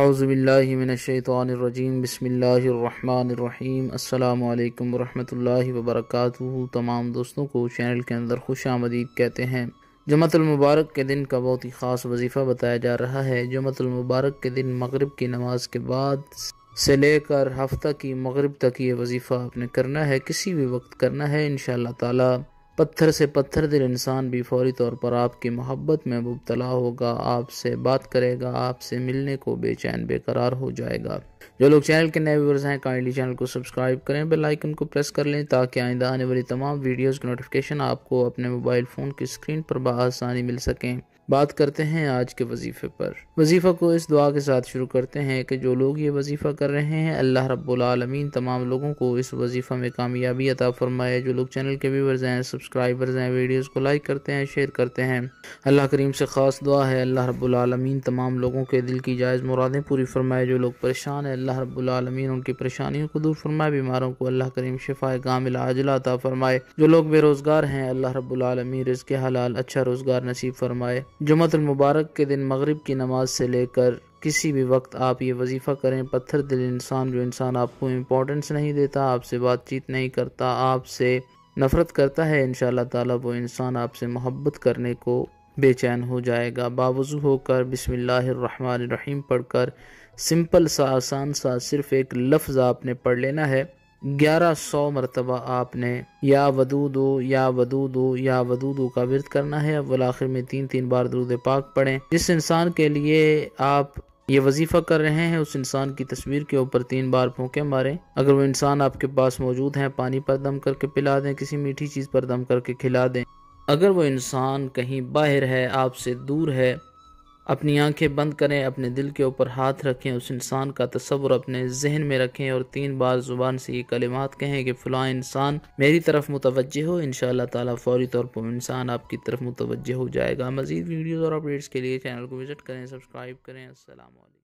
हाउज़बिल्लिमिनशैतरजीम बसमीम अल्लाम वरहमल वबरक तमाम दोस्तों को चैनल के अंदर खुश आमदीद कहते हैं जमतुलमबारक के दिन का बहुत ही ख़ास वजीफ़ा बताया जा रहा है जमतुलमबारक के दिन मगरब की नमाज के बाद से लेकर हफ्ता की मगरब तक ये वजीफ़ा आपने करना है किसी भी वक्त करना है इन शाह पत्थर से पत्थर दिल इंसान भी फौरी तौर पर आपकी मोहब्बत में मुबतला होगा आपसे बात करेगा आपसे मिलने को बेचैन बेकरार हो जाएगा जो लोग चैनल के नए व्यूवर्स हैं काइंडली चैनल को सब्सक्राइब करें बेल आइकन को प्रेस कर लें ताकि आइंदा आने वाली तमाम वीडियोस की नोटिफिकेशन आपको अपने मोबाइल फ़ोन की स्क्रीन पर बसानी मिल सकें बात करते हैं आज के वजीफे पर वजीफा को इस दुआ के साथ शुरू करते हैं कि जो लोग ये वजीफा कर रहे हैं अल्लाह रब्बुलमीन तमाम लोगों को इस वजीफा में कामयाबी अता फरमाए जो लोग चैनल के व्यूवर्स हैं सब्सक्राइबर्स हैं वीडियोज़ को लाइक करते हैं शेयर करते हैं अल्लाह करीम से ख़ास दुआ है अल्लाह रब्बुलमीन तमाम लोगों के दिल की जायज़ मुरादें पूरी फरमाए जो लोग परेशान है अल्लाह रब्बुलमीन उनकी परेशानियों को दूर फरमाए बीमारों को अल्लाह करीम शिफा कामिल आजला अता फरमाए जो लोग बेरोज़गार हैं अल्लाह रब्बुलमीन रिज़ के हलाल अच्छा रोज़गार नसीब फरमाए जुमतुलमबारक के दिन मगरिब की नमाज से लेकर किसी भी वक्त आप ये वजीफ़ा करें पत्थर दिल इंसान जो इंसान आपको इम्पोर्टेंस नहीं देता आपसे बातचीत नहीं करता आपसे नफ़रत करता है इन ताला वो इंसान आपसे मोहब्बत करने को बेचैन हो जाएगा बावजू होकर बिसमीम पढ़कर सिंपल सा आसान सा सिर्फ़ एक लफ्ज़ आपने पढ़ लेना है ग्यारह सौ मरतबा आपने या दो या दो या दो का विरत करना है अव्वल आखिर में तीन तीन बार दरूद पाक पढ़ें जिस इंसान के लिए आप ये वजीफ़ा कर रहे हैं उस इंसान की तस्वीर के ऊपर तीन बार फूके मारें अगर वो इंसान आपके पास मौजूद है पानी पर दम करके पिला दें किसी मीठी चीज़ पर दम करके खिला दें अगर वो इंसान कहीं बाहर है आपसे दूर है अपनी आंखें बंद करें अपने दिल के ऊपर हाथ रखें उस इंसान का तस्वुर अपने जहन में रखें और तीन बार ज़ुबान से ये कलिमात कहें कि फ़लाँ इंसान मेरी तरफ मुतवजह हो इन ताला फौरी तौर पर इंसान आपकी तरफ मुतवजह हो जाएगा मज़ीद वीडियोज़ और अपडेट्स के लिए चैनल को विज़िट करें सब्सक्राइब करें असल